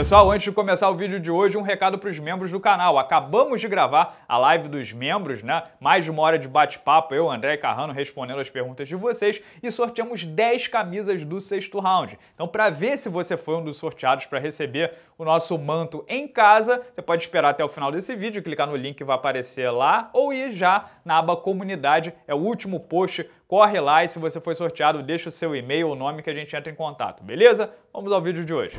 Pessoal, antes de começar o vídeo de hoje, um recado para os membros do canal. Acabamos de gravar a live dos membros, né? Mais de uma hora de bate-papo, eu, André e Carrano, respondendo as perguntas de vocês e sorteamos 10 camisas do sexto round. Então, para ver se você foi um dos sorteados para receber o nosso manto em casa, você pode esperar até o final desse vídeo, clicar no link que vai aparecer lá ou ir já na aba comunidade, é o último post corre lá e se você foi sorteado, deixa o seu e-mail, o nome que a gente entra em contato, beleza? Vamos ao vídeo de hoje.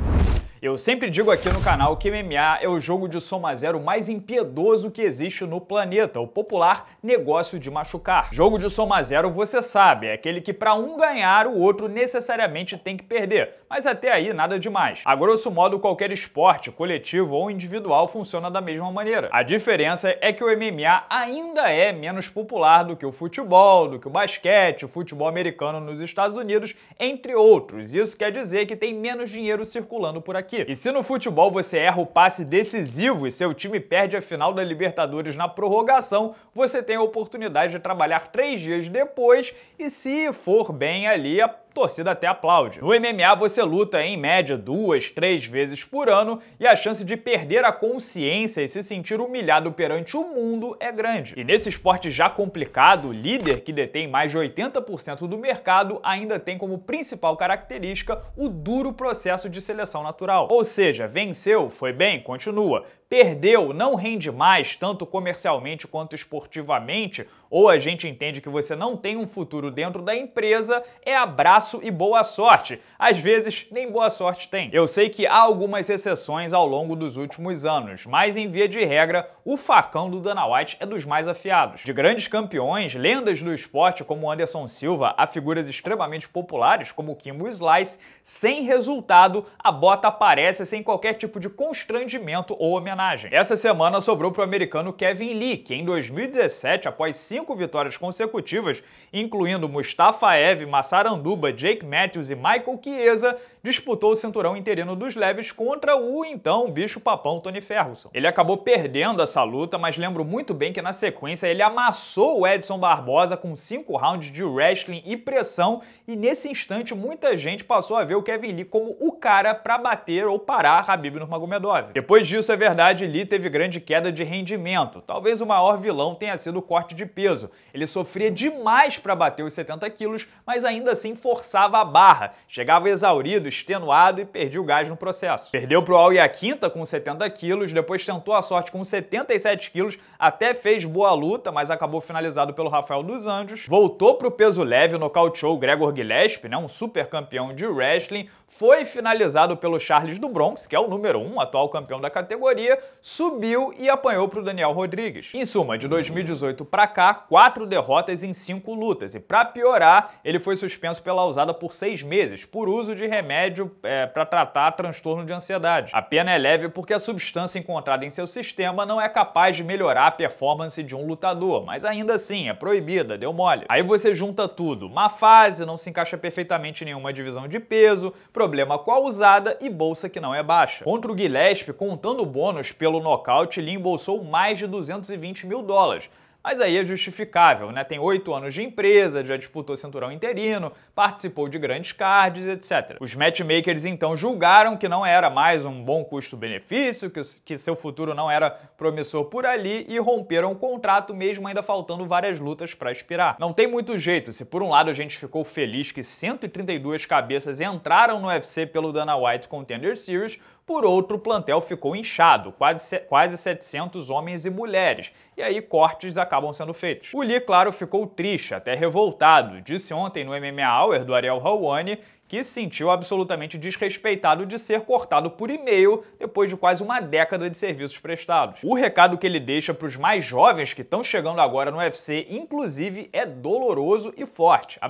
Eu sempre digo aqui no canal que MMA é o jogo de soma zero mais impiedoso que existe no planeta, o popular negócio de machucar. Jogo de soma zero, você sabe, é aquele que para um ganhar, o outro necessariamente tem que perder, mas até aí nada demais. A grosso modo, qualquer esporte, coletivo ou individual funciona da mesma maneira. A diferença é que o MMA ainda é menos popular do que o futebol, do que o basquete, o futebol americano nos Estados Unidos, entre outros. Isso quer dizer que tem menos dinheiro circulando por aqui aqui. E se no futebol você erra o passe decisivo e seu time perde a final da Libertadores na prorrogação, você tem a oportunidade de trabalhar três dias depois e, se for bem ali, a torcida até aplaude. No MMA você luta em média duas, três vezes por ano e a chance de perder a consciência e se sentir humilhado perante o mundo é grande. E nesse esporte já complicado, o líder que detém mais de 80% do mercado ainda tem como principal característica o duro processo de seleção natural. Ou seja, venceu, foi bem, continua perdeu, não rende mais, tanto comercialmente quanto esportivamente, ou a gente entende que você não tem um futuro dentro da empresa, é abraço abraço e boa sorte. Às vezes, nem boa sorte tem. Eu sei que há algumas exceções ao longo dos últimos anos, mas em via de regra, o facão do Dana White é dos mais afiados. De grandes campeões, lendas do esporte como Anderson Silva, a figuras extremamente populares como Kimbo Slice, sem resultado, a bota aparece sem qualquer tipo de constrangimento ou homenagem. Essa semana sobrou para o americano Kevin Lee, que em 2017, após cinco vitórias consecutivas, incluindo Mustafa Eve, Massaranduba Jake Matthews e Michael Chiesa disputou o cinturão interino dos leves contra o então bicho-papão Tony Ferguson. Ele acabou perdendo essa luta, mas lembro muito bem que na sequência ele amassou o Edson Barbosa com cinco rounds de wrestling e pressão, e nesse instante muita gente passou a ver o Kevin Lee como o cara para bater ou parar Habib Nurmagomedov. Depois disso, é verdade, Lee teve grande queda de rendimento. Talvez o maior vilão tenha sido o corte de peso. Ele sofria demais para bater os 70 quilos, mas ainda assim forçava forçava a barra, chegava exaurido, extenuado e perdia o gás no processo. Perdeu pro Al e a quinta com 70 quilos, depois tentou a sorte com 77 quilos, até fez boa luta, mas acabou finalizado pelo Rafael dos Anjos. Voltou pro peso leve, nocauteou o Gregor Gillespie, né, um super campeão de wrestling, foi finalizado pelo Charles do Bronx, que é o número 1, um, atual campeão da categoria, subiu e apanhou pro Daniel Rodrigues. Em suma, de 2018 para cá, quatro derrotas em cinco lutas, e para piorar, ele foi suspenso pela usada por seis meses por uso de remédio é, para tratar transtorno de ansiedade. A pena é leve porque a substância encontrada em seu sistema não é capaz de melhorar a performance de um lutador, mas ainda assim é proibida, deu mole. Aí você junta tudo: má fase, não se encaixa perfeitamente em nenhuma divisão de peso, problema com a usada e bolsa que não é baixa. Contra o Gillespie, contando o bônus pelo nocaute, ele embolsou mais de 220 mil dólares mas aí é justificável, né? Tem oito anos de empresa, já disputou cinturão interino, participou de grandes cards, etc. Os matchmakers então julgaram que não era mais um bom custo-benefício, que seu futuro não era promissor por ali e romperam o contrato, mesmo ainda faltando várias lutas para expirar. Não tem muito jeito, se por um lado a gente ficou feliz que 132 cabeças entraram no UFC pelo Dana White Contender Series, por outro, o plantel ficou inchado, quase, quase 700 homens e mulheres, e aí cortes acabam sendo feitos. O Lee, claro, ficou triste, até revoltado. Disse ontem no MMA Hour do Ariel Helwani que se sentiu absolutamente desrespeitado de ser cortado por e-mail depois de quase uma década de serviços prestados. O recado que ele deixa para os mais jovens que estão chegando agora no UFC, inclusive, é doloroso e forte.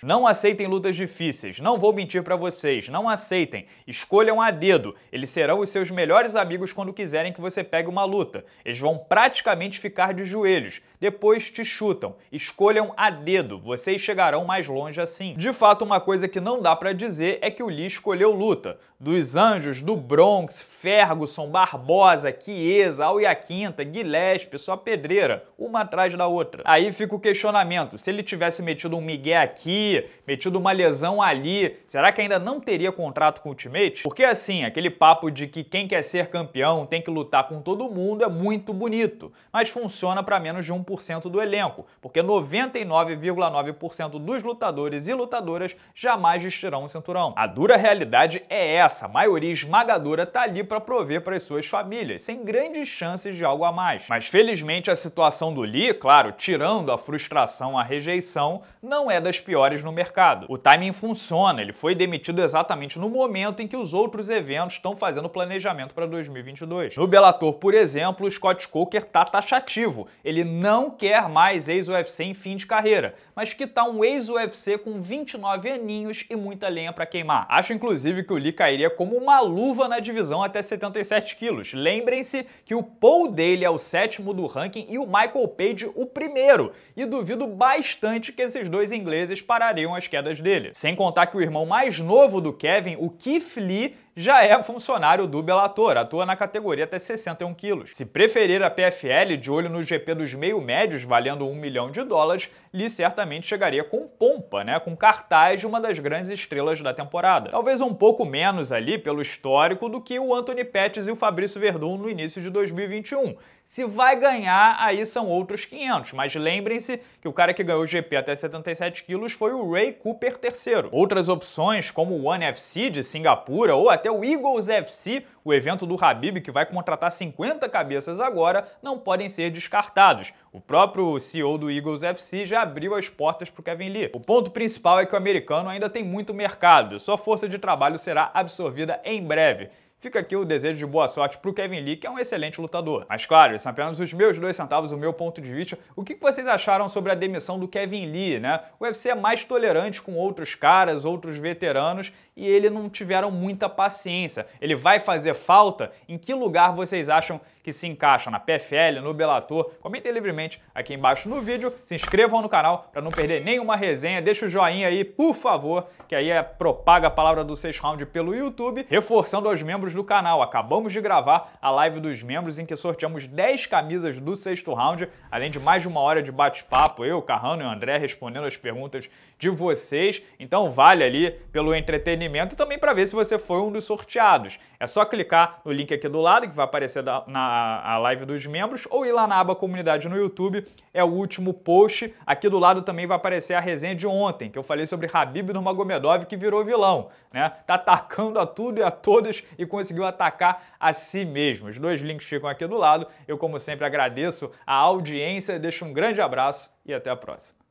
Não aceitem lutas difíceis, não vou mentir para vocês, não aceitem. Escolham a dedo, eles serão os seus melhores amigos quando quiserem que você pegue uma luta. Eles vão praticamente ficar de joelhos, depois te chutam. Escolham a dedo, vocês chegarão mais longe assim. De fato, uma coisa que não dá para dizer é que o Lee escolheu luta. Dos Anjos, do Bronx, Ferguson, Barbosa, Chiesa, Quinta, Gillespie, só pedreira, uma atrás da outra. Aí fica o questionamento, se ele tivesse metido um migué aqui, metido uma lesão ali, será que ainda não teria contrato com o Ultimate? Porque assim, aquele papo de que quem quer ser campeão tem que lutar com todo mundo é muito bonito, mas funciona para menos de 1 1% do elenco, porque 99,9% dos lutadores e lutadoras jamais vestirão o cinturão. A dura realidade é essa, a maioria esmagadora tá ali para prover para as suas famílias, sem grandes chances de algo a mais. Mas felizmente a situação do Lee, claro, tirando a frustração, a rejeição, não é das piores no mercado. O timing funciona, ele foi demitido exatamente no momento em que os outros eventos estão fazendo planejamento para 2022. No Bellator, por exemplo, o Scott Coker tá taxativo. Ele não não quer mais ex-UFC em fim de carreira, mas que tá um ex-UFC com 29 aninhos e muita lenha para queimar. Acho inclusive que o Lee cairia como uma luva na divisão até 77 quilos. Lembrem-se que o Paul dele é o sétimo do ranking e o Michael Page o primeiro, e duvido bastante que esses dois ingleses parariam as quedas dele. Sem contar que o irmão mais novo do Kevin, o Keith Lee, já é funcionário do Bellator, atua na categoria até 61 quilos. Se preferir a PFL de olho no GP dos meio-médios valendo um milhão de dólares, Lee certamente chegaria com pompa, né, com cartaz de uma das grandes estrelas da temporada. Talvez um pouco menos ali pelo histórico do que o Anthony Pettis e o Fabrício Verdun no início de 2021. Se vai ganhar, aí são outros 500, mas lembrem-se que o cara que ganhou o GP até 77 quilos foi o Ray Cooper III. Outras opções, como o One FC de Singapura ou até até o Eagles FC, o evento do Habib, que vai contratar 50 cabeças agora, não podem ser descartados. O próprio CEO do Eagles FC já abriu as portas para o Kevin Lee. O ponto principal é que o americano ainda tem muito mercado, sua força de trabalho será absorvida em breve. Fica aqui o desejo de boa sorte para o Kevin Lee, que é um excelente lutador. Mas claro, esses são é apenas os meus dois centavos, o meu ponto de vista. O que vocês acharam sobre a demissão do Kevin Lee, né? O UFC é mais tolerante com outros caras, outros veteranos, e ele não tiveram muita paciência. Ele vai fazer falta? Em que lugar vocês acham que se encaixa? Na PFL, no Bellator? Comentem livremente aqui embaixo no vídeo, se inscrevam no canal para não perder nenhuma resenha, deixa o joinha aí, por favor, que aí é, propaga a palavra do 6 round pelo YouTube, reforçando aos membros membros do canal. Acabamos de gravar a live dos membros em que sorteamos 10 camisas do sexto round, além de mais de uma hora de bate-papo, eu, Carrano e o André respondendo as perguntas de vocês. Então vale ali pelo entretenimento e também para ver se você foi um dos sorteados. É só clicar no link aqui do lado que vai aparecer na a live dos membros ou ir lá na aba comunidade no YouTube, é o último post. Aqui do lado também vai aparecer a resenha de ontem, que eu falei sobre Habib Nurmagomedov que virou vilão, né? Tá atacando a tudo e a todos e com conseguiu atacar a si mesmo. Os dois links ficam aqui do lado. Eu, como sempre, agradeço a audiência, deixo um grande abraço e até a próxima.